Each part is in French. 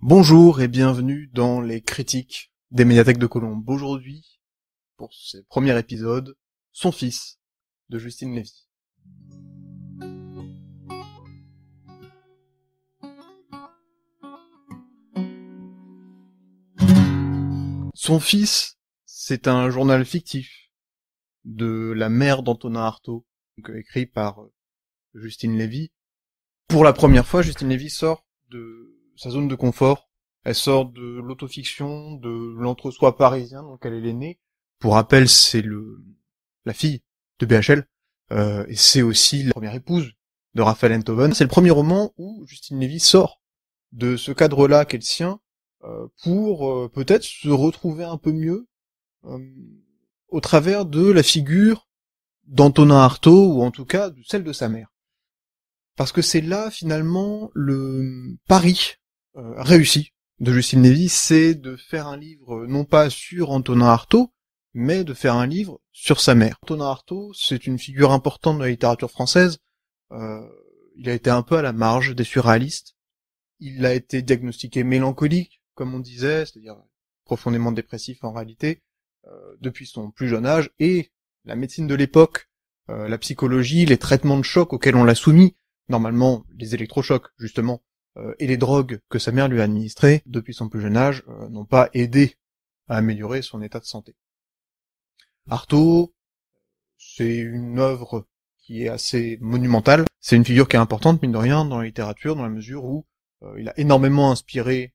Bonjour et bienvenue dans les critiques des médiathèques de Colombes. Aujourd'hui, pour ce premier épisode, Son fils de Justine Lévy. Son fils, c'est un journal fictif de la mère d'Antonin Artaud, euh, écrit par euh, Justine Lévy. Pour la première fois, Justine Lévy sort de sa zone de confort. Elle sort de l'autofiction, de l'entre-soi parisien donc elle est l'aînée Pour rappel, c'est le la fille de BHL euh, et c'est aussi la première épouse de Raphaël Enthoven. C'est le premier roman où Justine Lévy sort de ce cadre-là qu'elle tient euh, pour euh, peut-être se retrouver un peu mieux au travers de la figure d'Antonin Artaud ou en tout cas de celle de sa mère. Parce que c'est là finalement le pari euh, réussi de Justine Lévy, c'est de faire un livre euh, non pas sur Antonin Artaud, mais de faire un livre sur sa mère. Antonin Artaud, c'est une figure importante de la littérature française. Euh, il a été un peu à la marge des surréalistes. Il a été diagnostiqué mélancolique, comme on disait, c'est-à-dire profondément dépressif en réalité, depuis son plus jeune âge. Et la médecine de l'époque, la psychologie, les traitements de choc auxquels on l'a soumis, normalement les électrochocs justement, euh, et les drogues que sa mère lui a administrées depuis son plus jeune âge euh, n'ont pas aidé à améliorer son état de santé. Artaud, c'est une œuvre qui est assez monumentale. C'est une figure qui est importante, mine de rien, dans la littérature, dans la mesure où euh, il a énormément inspiré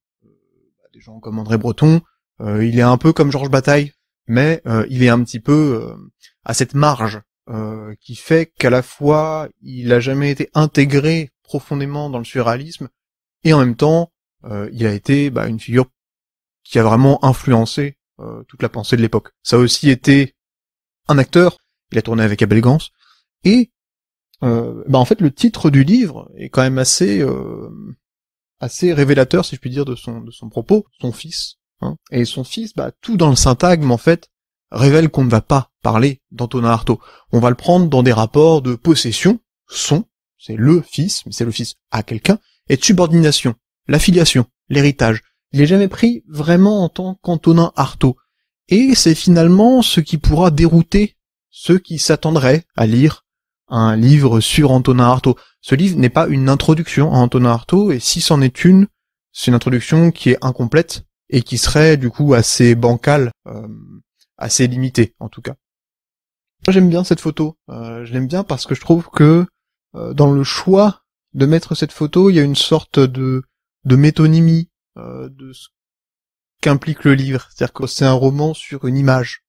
des gens comme André Breton. il est un peu comme Georges Bataille, mais il est un petit peu à cette marge qui fait qu'à la fois il n'a jamais été intégré profondément dans le surréalisme, et en même temps, euh, il a été bah, une figure qui a vraiment influencé euh, toute la pensée de l'époque. Ça a aussi été un acteur, il a tourné avec Abel Gance, et euh, bah, en fait le titre du livre est quand même assez euh, assez révélateur, si je puis dire, de son de son propos, son fils. Hein. Et son fils, bah, tout dans le syntagme en fait, révèle qu'on ne va pas parler d'Antonin Artaud. On va le prendre dans des rapports de possession, son, c'est le fils, mais c'est le fils à quelqu'un, et de subordination, l'affiliation, l'héritage. Il est jamais pris vraiment en tant qu'Antonin Artaud. Et c'est finalement ce qui pourra dérouter ceux qui s'attendraient à lire un livre sur Antonin Artaud. Ce livre n'est pas une introduction à Antonin Artaud, et si c'en est une, c'est une introduction qui est incomplète et qui serait du coup assez bancale, euh, assez limitée en tout cas. J'aime bien cette photo, euh, je l'aime bien parce que je trouve que euh, dans le choix de mettre cette photo, il y a une sorte de, de métonymie euh, de ce qu'implique le livre. C'est-à-dire que c'est un roman sur une image.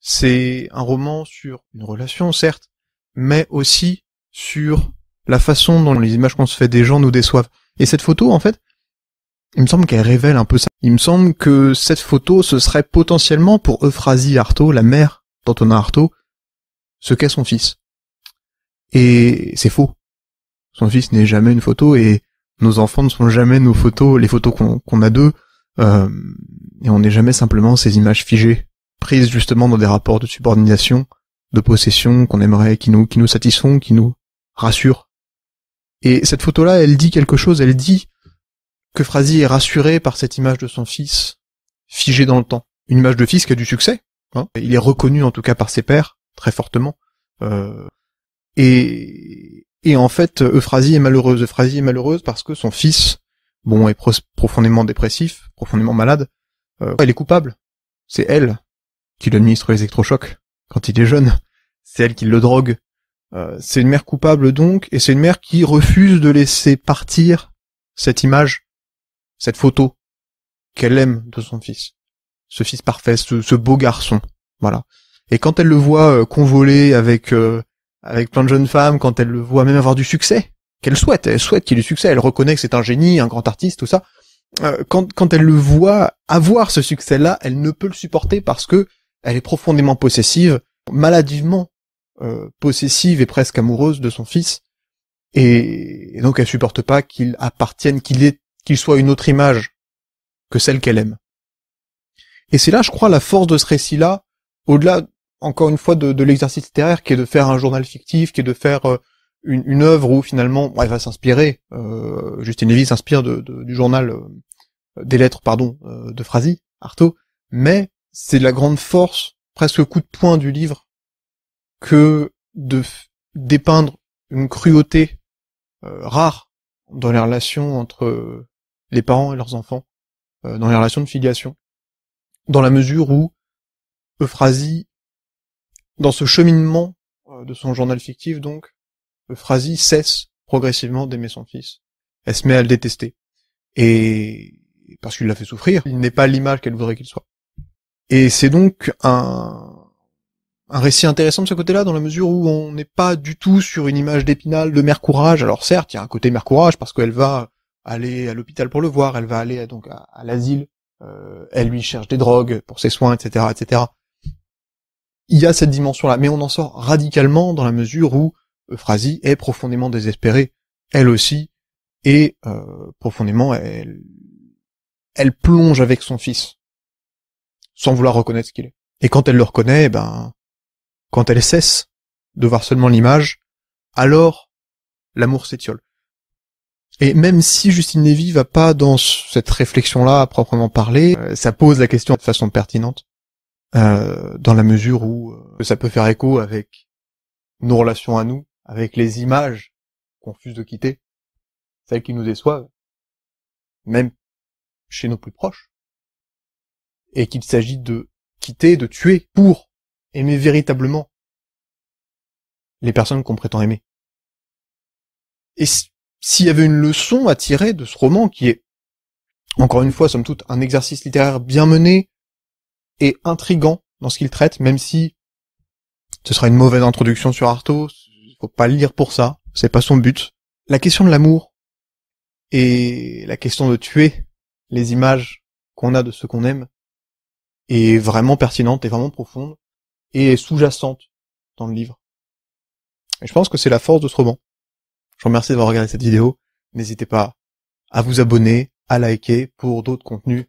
C'est un roman sur une relation, certes, mais aussi sur la façon dont les images qu'on se fait des gens nous déçoivent. Et cette photo, en fait, il me semble qu'elle révèle un peu ça. Il me semble que cette photo, ce serait potentiellement pour Euphrasie Artaud, la mère d'Antonin Artaud, ce qu'est son fils. Et c'est faux son fils n'est jamais une photo et nos enfants ne sont jamais nos photos, les photos qu'on a d'eux, euh, et on n'est jamais simplement ces images figées, prises justement dans des rapports de subordination, de possession qu'on aimerait, qui nous, qui nous satisfont, qui nous rassurent. Et cette photo-là, elle dit quelque chose, elle dit que Frazi est rassuré par cette image de son fils, figée dans le temps. Une image de fils qui a du succès, hein. il est reconnu en tout cas par ses pères, très fortement. Euh, et, et en fait, Euphrasie est malheureuse. Euphrasie est malheureuse parce que son fils, bon, est profondément dépressif, profondément malade. Euh, elle est coupable. C'est elle qui l'administre administre les électrochocs quand il est jeune. C'est elle qui le drogue. Euh, c'est une mère coupable donc, et c'est une mère qui refuse de laisser partir cette image, cette photo qu'elle aime de son fils. Ce fils parfait, ce, beau garçon. Voilà. Et quand elle le voit euh, convoler avec avec plein de jeunes femmes quand elle le voit même avoir du succès, qu'elle souhaite, elle souhaite qu'il ait du succès, elle reconnaît que c'est un génie, un grand artiste, tout ça. Euh, quand, quand elle le voit avoir ce succès-là, elle ne peut le supporter parce que elle est profondément possessive, maladivement euh, possessive et presque amoureuse de son fils, et, donc elle supporte pas qu'il appartienne, qu'il qu'il soit une autre image que celle qu'elle aime. Et c'est là, je crois, la force de ce récit-là, au-delà encore une fois de, l'exercice littéraire qui est de faire un journal fictif, qui est de faire euh, une, une œuvre où finalement elle va s'inspirer. Euh, Justine Lévy s'inspire du journal euh, des lettres, pardon, euh, de Artaud, mais c'est la grande force, presque coup de poing du livre, que de dépeindre une cruauté rare dans les relations entre les parents et leurs enfants, dans les relations de filiation, dans la mesure où Euphrasie dans ce cheminement euh, de son journal fictif, donc, Euphrasie cesse progressivement d'aimer son fils. Elle se met à le détester. Et parce qu'il l'a fait souffrir, il n'est pas l'image qu'elle voudrait qu'il soit. Et c'est donc un, un récit intéressant de ce côté-là, dans la mesure où on n'est pas du tout sur une image d'épinal de mère courage. Alors certes, il y a un côté mère courage parce qu'elle va aller à l'hôpital pour le voir, elle va aller donc à, l'asile, euh, elle lui cherche des drogues pour ses soins, etc., etc il y a cette dimension-là, mais on en sort radicalement dans la mesure où Euphrasie est profondément désespérée, elle aussi, et euh, profondément, elle, elle plonge avec son fils, sans vouloir reconnaître ce qu'il est. Et quand elle le reconnaît, eh ben, quand elle cesse de voir seulement l'image, alors l'amour s'étiole. Et même si Justine Lévy va pas dans cette réflexion-là à proprement parler, euh, ça pose la question de façon pertinente. Euh, dans la mesure où euh, ça peut faire écho avec nos relations à nous, avec les images qu'on refuse de quitter, celles qui nous déçoivent, même chez nos plus proches, et qu'il s'agit de quitter, de tuer pour aimer véritablement les personnes qu'on prétend aimer. Et s'il y avait une leçon à tirer de ce roman qui est, encore une fois, somme toute, un exercice littéraire bien mené, et intrigant dans ce qu'il traite, même si ce sera une mauvaise introduction sur Artaud, faut pas le lire pour ça, c'est pas son but. La question de l'amour et la question de tuer les images qu'on a de ce qu'on aime est vraiment pertinente et vraiment profonde et sous-jacente dans le livre. Et je pense que c'est la force de ce roman. Je vous remercie d'avoir regardé cette vidéo. N'hésitez pas à vous abonner, à liker pour d'autres contenus